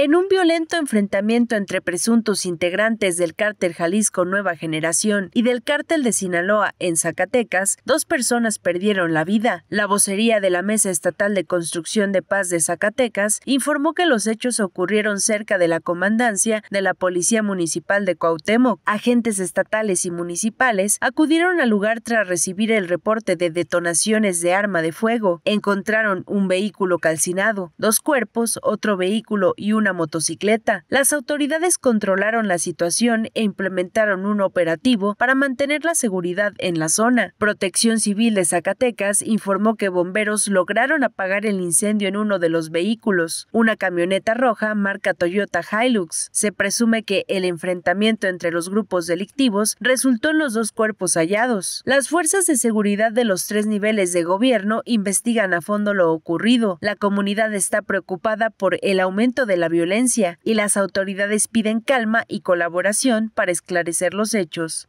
En un violento enfrentamiento entre presuntos integrantes del cártel Jalisco Nueva Generación y del cártel de Sinaloa en Zacatecas, dos personas perdieron la vida. La vocería de la Mesa Estatal de Construcción de Paz de Zacatecas informó que los hechos ocurrieron cerca de la comandancia de la Policía Municipal de Cuauhtémoc. Agentes estatales y municipales acudieron al lugar tras recibir el reporte de detonaciones de arma de fuego. Encontraron un vehículo calcinado, dos cuerpos, otro vehículo y una motocicleta. Las autoridades controlaron la situación e implementaron un operativo para mantener la seguridad en la zona. Protección Civil de Zacatecas informó que bomberos lograron apagar el incendio en uno de los vehículos, una camioneta roja marca Toyota Hilux. Se presume que el enfrentamiento entre los grupos delictivos resultó en los dos cuerpos hallados. Las fuerzas de seguridad de los tres niveles de gobierno investigan a fondo lo ocurrido. La comunidad está preocupada por el aumento de la violencia violencia y las autoridades piden calma y colaboración para esclarecer los hechos.